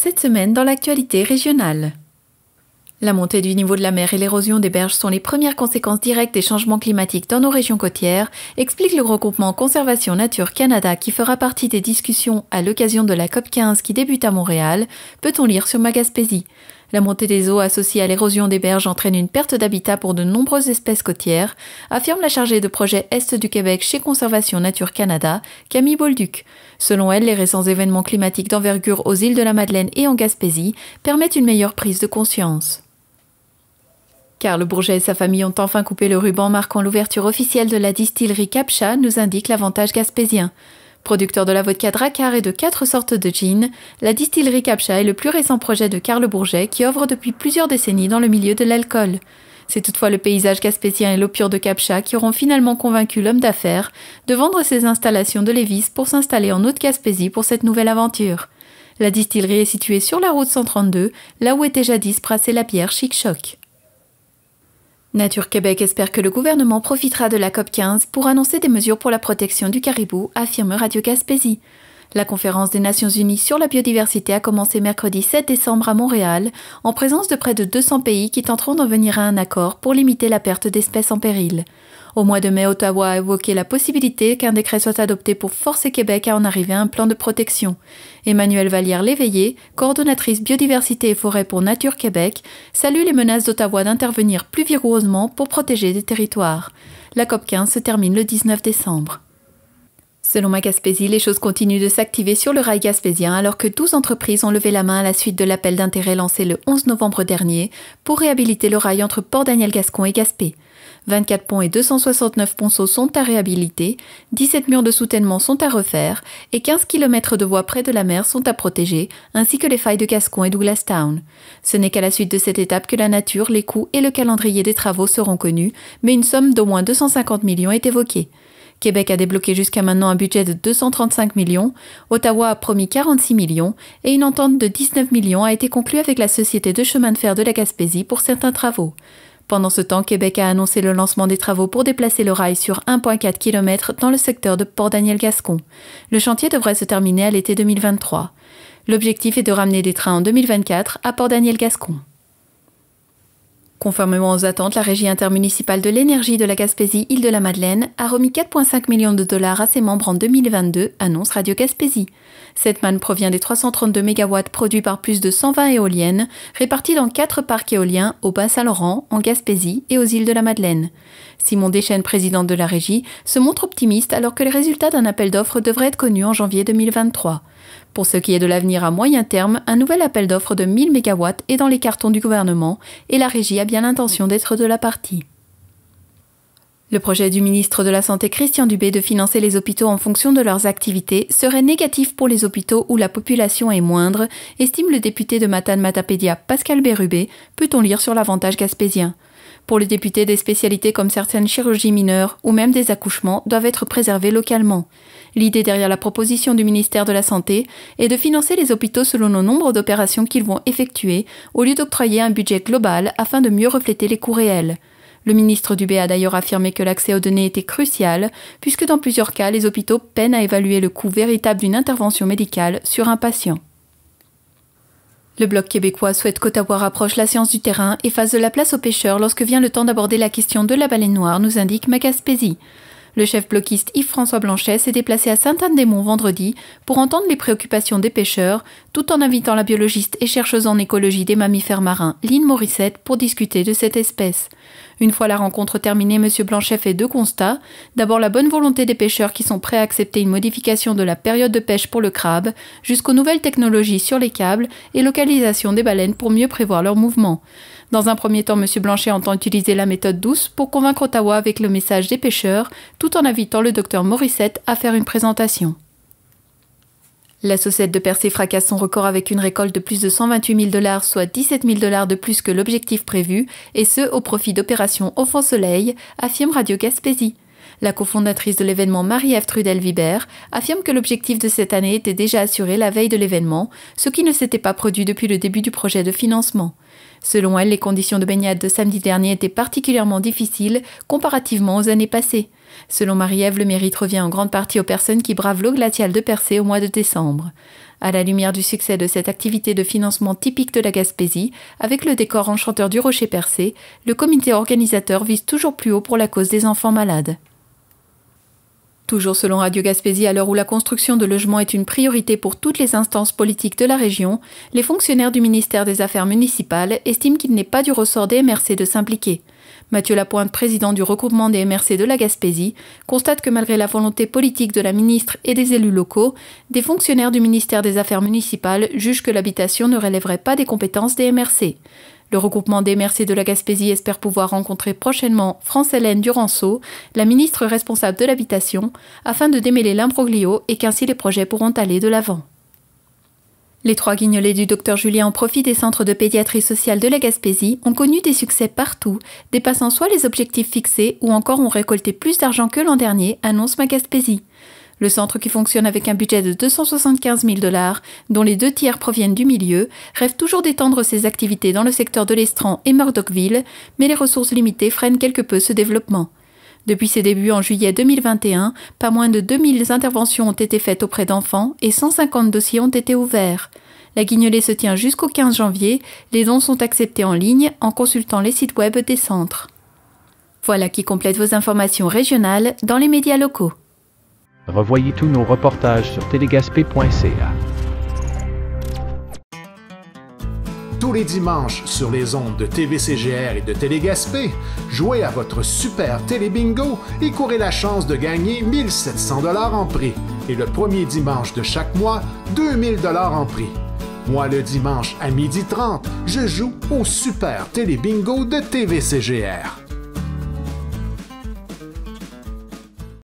Cette semaine, dans l'actualité régionale. La montée du niveau de la mer et l'érosion des berges sont les premières conséquences directes des changements climatiques dans nos régions côtières, explique le regroupement Conservation Nature Canada qui fera partie des discussions à l'occasion de la COP15 qui débute à Montréal, peut-on lire sur Magaspésie. La montée des eaux associée à l'érosion des berges entraîne une perte d'habitat pour de nombreuses espèces côtières, affirme la chargée de projet Est du Québec chez Conservation Nature Canada, Camille Bolduc. Selon elle, les récents événements climatiques d'envergure aux îles de la Madeleine et en Gaspésie permettent une meilleure prise de conscience. Car le Bourget et sa famille ont enfin coupé le ruban marquant l'ouverture officielle de la distillerie Capcha, nous indique l'avantage gaspésien. Producteur de la vodka Drakkar et de quatre sortes de gin, la distillerie Capcha est le plus récent projet de Karl Bourget qui œuvre depuis plusieurs décennies dans le milieu de l'alcool. C'est toutefois le paysage caspésien et l'eau pure de Capcha qui auront finalement convaincu l'homme d'affaires de vendre ses installations de Lévis pour s'installer en haute caspésie pour cette nouvelle aventure. La distillerie est située sur la route 132, là où était jadis brassée la bière Chic Choc. Nature Québec espère que le gouvernement profitera de la COP15 pour annoncer des mesures pour la protection du caribou, affirme Radio Gaspésie. La conférence des Nations Unies sur la biodiversité a commencé mercredi 7 décembre à Montréal, en présence de près de 200 pays qui tenteront d'en venir à un accord pour limiter la perte d'espèces en péril. Au mois de mai, Ottawa a évoqué la possibilité qu'un décret soit adopté pour forcer Québec à en arriver à un plan de protection. Emmanuelle Vallière-Léveillé, coordonnatrice biodiversité et forêt pour Nature Québec, salue les menaces d'Ottawa d'intervenir plus vigoureusement pour protéger des territoires. La COP15 se termine le 19 décembre. Selon Magaspésie, les choses continuent de s'activer sur le rail gaspésien alors que 12 entreprises ont levé la main à la suite de l'appel d'intérêt lancé le 11 novembre dernier pour réhabiliter le rail entre Port-Daniel-Gascon et Gaspé. 24 ponts et 269 ponceaux sont à réhabiliter, 17 murs de soutènement sont à refaire et 15 km de voies près de la mer sont à protéger, ainsi que les failles de Gascon et Town. Ce n'est qu'à la suite de cette étape que la nature, les coûts et le calendrier des travaux seront connus, mais une somme d'au moins 250 millions est évoquée. Québec a débloqué jusqu'à maintenant un budget de 235 millions, Ottawa a promis 46 millions et une entente de 19 millions a été conclue avec la Société de chemin de fer de la Gaspésie pour certains travaux. Pendant ce temps, Québec a annoncé le lancement des travaux pour déplacer le rail sur 1,4 km dans le secteur de Port-Daniel-Gascon. Le chantier devrait se terminer à l'été 2023. L'objectif est de ramener des trains en 2024 à Port-Daniel-Gascon. Conformément aux attentes, la Régie intermunicipale de l'énergie de la Gaspésie Île de la Madeleine a remis 4,5 millions de dollars à ses membres en 2022, annonce Radio Gaspésie. Cette manne provient des 332 MW produits par plus de 120 éoliennes, réparties dans quatre parcs éoliens au Bas-Saint-Laurent, en Gaspésie et aux îles de la Madeleine. Simon Deschênes, président de la régie, se montre optimiste alors que les résultats d'un appel d'offres devraient être connus en janvier 2023. Pour ce qui est de l'avenir à moyen terme, un nouvel appel d'offres de 1000 MW est dans les cartons du gouvernement et la régie a bien l'intention d'être de la partie. Le projet du ministre de la Santé Christian Dubé de financer les hôpitaux en fonction de leurs activités serait négatif pour les hôpitaux où la population est moindre, estime le député de Matane Matapédia Pascal Bérubé, peut-on lire sur l'avantage gaspésien. Pour les députés, des spécialités comme certaines chirurgies mineures ou même des accouchements doivent être préservées localement. L'idée derrière la proposition du ministère de la Santé est de financer les hôpitaux selon le nombre d'opérations qu'ils vont effectuer au lieu d'octroyer un budget global afin de mieux refléter les coûts réels. Le ministre Dubé a d'ailleurs affirmé que l'accès aux données était crucial, puisque dans plusieurs cas, les hôpitaux peinent à évaluer le coût véritable d'une intervention médicale sur un patient. Le Bloc québécois souhaite qu'Ottawa rapproche la science du terrain et fasse de la place aux pêcheurs lorsque vient le temps d'aborder la question de la baleine noire, nous indique Macaspézy. Le chef bloquiste Yves-François Blanchet s'est déplacé à Sainte-Anne-des-Monts vendredi pour entendre les préoccupations des pêcheurs, tout en invitant la biologiste et chercheuse en écologie des mammifères marins, Lynn Morissette, pour discuter de cette espèce. Une fois la rencontre terminée, M. Blanchet fait deux constats. D'abord, la bonne volonté des pêcheurs qui sont prêts à accepter une modification de la période de pêche pour le crabe, jusqu'aux nouvelles technologies sur les câbles et localisation des baleines pour mieux prévoir leurs mouvements. Dans un premier temps, M. Blanchet entend utiliser la méthode douce pour convaincre Ottawa avec le message des pêcheurs, tout en invitant le docteur Morissette à faire une présentation. La saucette de Percé fracasse son record avec une récolte de plus de 128 000 dollars, soit 17 000 dollars de plus que l'objectif prévu, et ce au profit d'opérations au fond soleil, affirme Radio Gaspésie. La cofondatrice de l'événement Marie-Ève Trudel-Vibert affirme que l'objectif de cette année était déjà assuré la veille de l'événement, ce qui ne s'était pas produit depuis le début du projet de financement. Selon elle, les conditions de baignade de samedi dernier étaient particulièrement difficiles comparativement aux années passées. Selon Marie-Ève, le mérite revient en grande partie aux personnes qui bravent l'eau glaciale de Percé au mois de décembre. À la lumière du succès de cette activité de financement typique de la Gaspésie, avec le décor enchanteur du rocher percé, le comité organisateur vise toujours plus haut pour la cause des enfants malades. Toujours selon Radio Gaspésie, à l'heure où la construction de logements est une priorité pour toutes les instances politiques de la région, les fonctionnaires du ministère des Affaires municipales estiment qu'il n'est pas du ressort des MRC de s'impliquer. Mathieu Lapointe, président du regroupement des MRC de la Gaspésie, constate que malgré la volonté politique de la ministre et des élus locaux, des fonctionnaires du ministère des Affaires municipales jugent que l'habitation ne relèverait pas des compétences des MRC. Le regroupement des MRC de la Gaspésie espère pouvoir rencontrer prochainement France-Hélène Duranceau, la ministre responsable de l'habitation, afin de démêler l'imbroglio et qu'ainsi les projets pourront aller de l'avant. Les trois guignolés du docteur Julien en profit des centres de pédiatrie sociale de la Gaspésie ont connu des succès partout, dépassant soit les objectifs fixés ou encore ont récolté plus d'argent que l'an dernier, annonce ma Gaspésie. Le centre qui fonctionne avec un budget de 275 000 dollars, dont les deux tiers proviennent du milieu, rêve toujours d'étendre ses activités dans le secteur de l'Estran et Murdochville, mais les ressources limitées freinent quelque peu ce développement. Depuis ses débuts en juillet 2021, pas moins de 2000 interventions ont été faites auprès d'enfants et 150 dossiers ont été ouverts. La guignolée se tient jusqu'au 15 janvier. Les dons sont acceptés en ligne en consultant les sites web des centres. Voilà qui complète vos informations régionales dans les médias locaux. Revoyez tous nos reportages sur telegasp.ca. tous les dimanches sur les ondes de TVCGR et de Télégaspé. Jouez à votre super Télébingo et courez la chance de gagner 1700 dollars en prix. Et le premier dimanche de chaque mois, 2000 dollars en prix. Moi, le dimanche à 12h30, je joue au super Télébingo de TVCGR.